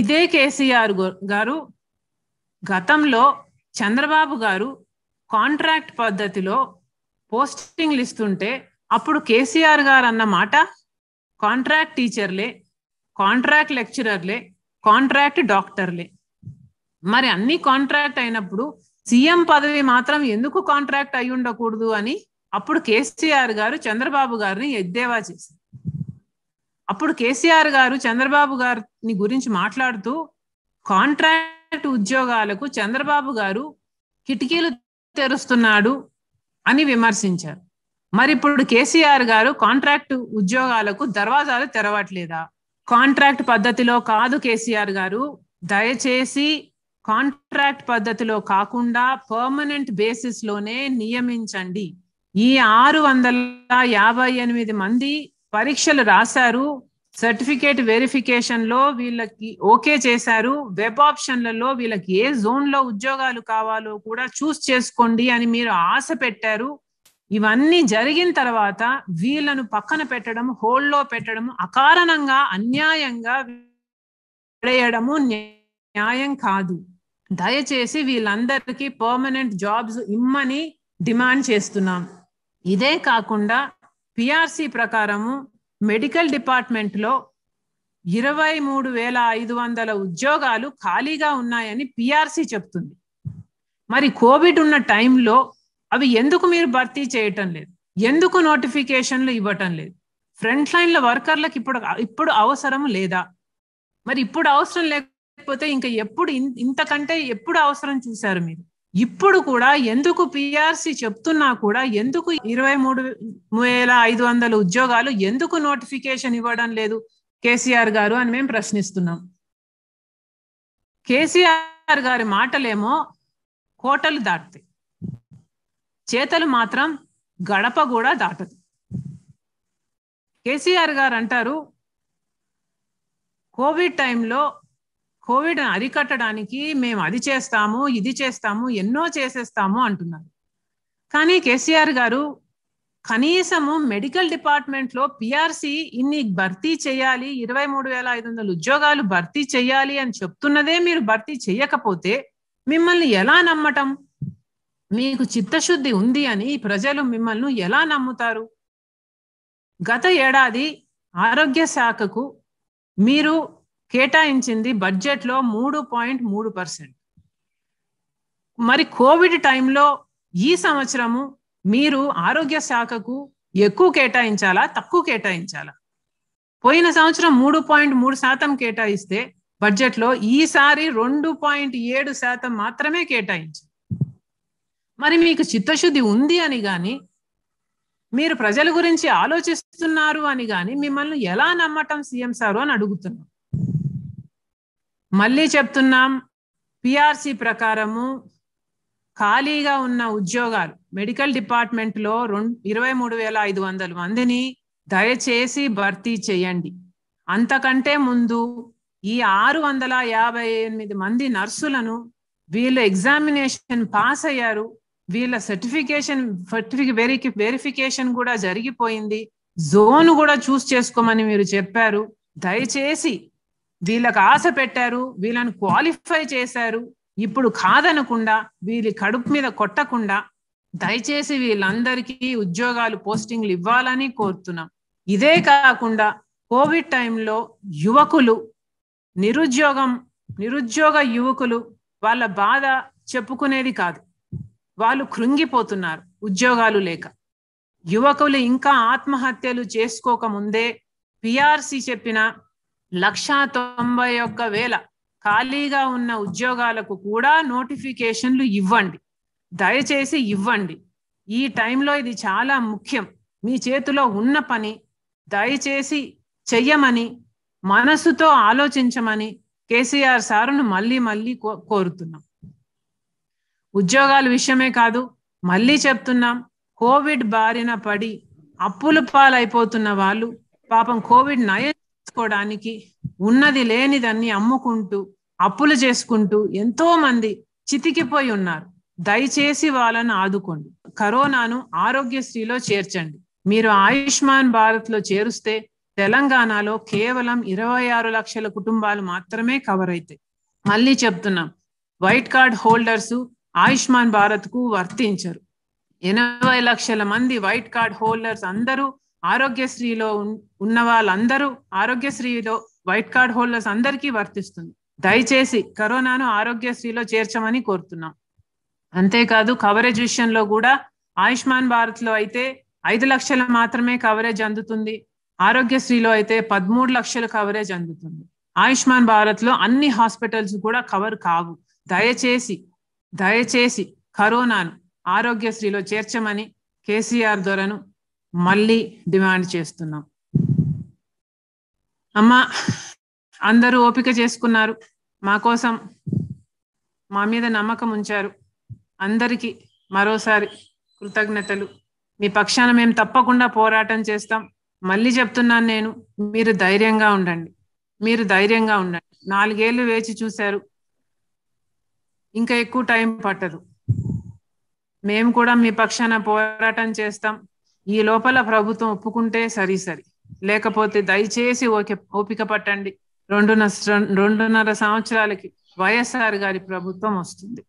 ఇదే కేసీఆర్ గారు గతంలో చంద్రబాబు గారు కాంట్రాక్ట్ పద్ధతిలో పోస్టింగ్లు ఇస్తుంటే అప్పుడు కేసీఆర్ గారు అన్న మాట కాంట్రాక్ట్ టీచర్లే కాంట్రాక్ట్ లెక్చరర్లే కాంట్రాక్ట్ డాక్టర్లే మరి అన్ని కాంట్రాక్ట్ అయినప్పుడు సీఎం పదవి మాత్రం ఎందుకు కాంట్రాక్ట్ అయి ఉండకూడదు అని అప్పుడు కేసీఆర్ గారు చంద్రబాబు గారిని ఎద్దేవా చేశారు అప్పుడు కేసీఆర్ గారు చంద్రబాబు గారిని గురించి మాట్లాడుతూ కాంట్రాక్ట్ ఉద్యోగాలకు చంద్రబాబు గారు కిటికీలు తెరుస్తున్నాడు అని విమర్శించారు మరి ఇప్పుడు కేసీఆర్ గారు కాంట్రాక్ట్ ఉద్యోగాలకు దర్వాజాలు తెరవట్లేదా కాంట్రాక్ట్ పద్ధతిలో కాదు కేసీఆర్ గారు దయచేసి కాంట్రాక్ట్ పద్ధతిలో కాకుండా పర్మనెంట్ బేసిస్ లోనే నియమించండి ఈ ఆరు వందల యాభై ఎనిమిది మంది పరీక్షలు రాశారు సర్టిఫికేట్ వెరిఫికేషన్ లో వీళ్ళకి ఓకే చేశారు వెబ్ ఆప్షన్లలో వీళ్ళకి ఏ జోన్ లో ఉద్యోగాలు కావాలో కూడా చూస్ చేసుకోండి అని మీరు ఆశ పెట్టారు ఇవన్నీ జరిగిన తర్వాత వీళ్ళను పక్కన పెట్టడం హోల్డ్లో పెట్టడం అకారణంగా అన్యాయంగా పడేయడము న్యాయం కాదు దయచేసి వీళ్ళందరికీ పర్మనెంట్ జాబ్స్ ఇమ్మని డిమాండ్ చేస్తున్నాం ఇదే కాకుండా పిఆర్సి ప్రకారము మెడికల్ డిపార్ట్మెంట్లో ఇరవై మూడు వేల ఐదు వందల ఉద్యోగాలు ఖాళీగా ఉన్నాయని పిఆర్సి చెప్తుంది మరి కోవిడ్ ఉన్న టైంలో అవి ఎందుకు మీరు భర్తీ చేయటం లేదు ఎందుకు నోటిఫికేషన్లు ఇవ్వటం లేదు ఫ్రంట్ లైన్ల వర్కర్లకు ఇప్పుడు ఇప్పుడు అవసరం లేదా మరి ఇప్పుడు అవసరం లేకపోతే ఇంకా ఎప్పుడు ఇంతకంటే ఎప్పుడు అవసరం చూశారు మీరు ఇప్పుడు కూడా ఎందుకు పిఆర్సి చెప్తున్నా కూడా ఎందుకు ఇరవై మూడు వేల ఐదు వందల ఉద్యోగాలు ఎందుకు నోటిఫికేషన్ ఇవ్వడం లేదు కేసీఆర్ గారు అని మేము ప్రశ్నిస్తున్నాం కేసీఆర్ గారి మాటలేమో కోటలు దాటుతాయి చేతలు మాత్రం గడప కూడా దాటదు కేసీఆర్ గారు అంటారు కోవిడ్ టైంలో కోవిడ్ అరికట్టడానికి మేము అది చేస్తాము ఇది చేస్తాము ఎన్నో చేసేస్తాము అంటున్నారు కానీ కేసీఆర్ గారు కనీసము మెడికల్ డిపార్ట్మెంట్లో పిఆర్సి ఇన్ని భర్తీ చేయాలి ఇరవై మూడు వేల ఐదు వందల ఉద్యోగాలు భర్తీ చేయాలి అని చెప్తున్నదే మీరు భర్తీ చేయకపోతే మిమ్మల్ని ఎలా నమ్మటం మీకు చిత్తశుద్ధి ఉంది అని ప్రజలు మిమ్మల్ని ఎలా నమ్ముతారు గత ఏడాది ఆరోగ్య శాఖకు మీరు కేటాయించింది బడ్జెట్లో మూడు పాయింట్ మూడు పర్సెంట్ మరి కోవిడ్ టైంలో ఈ సంవత్సరము మీరు ఆరోగ్య శాఖకు ఎక్కువ కేటాయించాలా తక్కువ కేటాయించాలా పోయిన సంవత్సరం మూడు పాయింట్ మూడు శాతం కేటాయిస్తే బడ్జెట్లో ఈసారి రెండు పాయింట్ ఏడు శాతం మాత్రమే కేటాయించి మరి మీకు చిత్తశుద్ధి ఉంది అని కానీ మీరు ప్రజల గురించి ఆలోచిస్తున్నారు అని కానీ మిమ్మల్ని ఎలా నమ్మటం సీఎం సారు అని అడుగుతున్నాం మళ్ళీ చెప్తున్నాం పిఆర్సి ప్రకారము ఖాళీగా ఉన్న ఉద్యోగాలు మెడికల్ డిపార్ట్మెంట్లో రెండు ఇరవై మూడు వేల ఐదు వందల మందిని దయచేసి భర్తీ చేయండి అంతకంటే ముందు ఈ ఆరు వందల యాభై ఎనిమిది మంది నర్సులను వీళ్ళు ఎగ్జామినేషన్ పాస్ అయ్యారు వీళ్ళ సర్టిఫికేషన్ వెరిఫి వెరిఫికేషన్ కూడా జరిగిపోయింది జోన్ కూడా చూస్ చేసుకోమని మీరు చెప్పారు దయచేసి వీళ్ళకు ఆశ పెట్టారు వీళ్ళని క్వాలిఫై చేశారు ఇప్పుడు కాదనకుండా వీళ్ళ కడుపు మీద కొట్టకుండా దయచేసి వీళ్ళందరికీ ఉద్యోగాలు పోస్టింగ్లు ఇవ్వాలని కోరుతున్నాం ఇదే కాకుండా కోవిడ్ టైంలో యువకులు నిరుద్యోగం నిరుద్యోగ యువకులు వాళ్ళ బాధ చెప్పుకునేది కాదు వాళ్ళు కృంగిపోతున్నారు ఉద్యోగాలు లేక యువకులు ఇంకా ఆత్మహత్యలు చేసుకోకముందే పిఆర్సి చెప్పిన లక్షా తొంభై ఒక్క వేల ఖాళీగా ఉన్న ఉద్యోగాలకు కూడా నోటిఫికేషన్లు ఇవ్వండి దయచేసి ఇవ్వండి ఈ టైంలో ఇది చాలా ముఖ్యం మీ చేతిలో ఉన్న పని దయచేసి చెయ్యమని మనసుతో ఆలోచించమని కేసీఆర్ సారును మళ్ళీ మళ్ళీ కోరుతున్నాం ఉద్యోగాల విషయమే కాదు మళ్ళీ చెప్తున్నాం కోవిడ్ బారిన పడి అప్పుల పాలైపోతున్న వాళ్ళు పాపం కోవిడ్ నయం చేసుకోవడానికి ఉన్నది లేనిదన్ని అమ్ముకుంటూ అప్పులు చేసుకుంటూ ఎంతో మంది చితికిపోయి ఉన్నారు దయచేసి వాళ్ళను ఆదుకోండి కరోనాను ఆరోగ్యశ్రీలో చేర్చండి మీరు ఆయుష్మాన్ భారత్ లో చేరుస్తే తెలంగాణలో కేవలం ఇరవై ఆరు లక్షల కుటుంబాలు మాత్రమే కవర్ అవుతాయి మళ్ళీ చెప్తున్నాం white card holders Ayushman Bharat కు వర్తించరు ఎనభై లక్షల మంది వైట్ కార్డ్ హోల్డర్స్ అందరూ ఆరోగ్యశ్రీలో ఉన్న వాళ్ళందరూ ఆరోగ్యశ్రీలో వైట్ కార్డ్ హోల్డర్స్ అందరికీ వర్తిస్తుంది దయచేసి కరోనాను ఆరోగ్యశ్రీలో చేర్చమని కోరుతున్నాం అంతేకాదు కవరేజ్ విషయంలో కూడా ఆయుష్మాన్ భారత్ లో అయితే ఐదు లక్షలు మాత్రమే కవరేజ్ అందుతుంది ఆరోగ్యశ్రీలో అయితే పదమూడు లక్షల కవరేజ్ అందుతుంది ఆయుష్మాన్ భారత్ లో అన్ని హాస్పిటల్స్ కూడా కవర్ కావు దయచేసి దయచేసి కరోనాను ఆరోగ్యశ్రీలో చేర్చమని కేసీఆర్ ద్వారాను మళ్ళీ డిమాండ్ చేస్తున్నాం అమ్మ అందరూ ఓపిక చేసుకున్నారు మా కోసం మా మీద నమ్మకం ఉంచారు అందరికీ మరోసారి కృతజ్ఞతలు మీ పక్షాన మేము తప్పకుండా పోరాటం చేస్తాం మళ్ళీ చెప్తున్నాను నేను మీరు ధైర్యంగా ఉండండి మీరు ధైర్యంగా ఉండండి నాలుగేళ్లు వేచి చూశారు ఇంకా ఎక్కువ టైం పట్టదు మేము కూడా మీ పక్షాన పోరాటం చేస్తాం ఈ లోపల ప్రభుత్వం ఒప్పుకుంటే సరి సరి లేకపోతే దయచేసి ఓకే ఓపిక పట్టండి రెండున్నర రెండున్నర సంవత్సరాలకి వైఎస్ఆర్ గారి ప్రభుత్వం వస్తుంది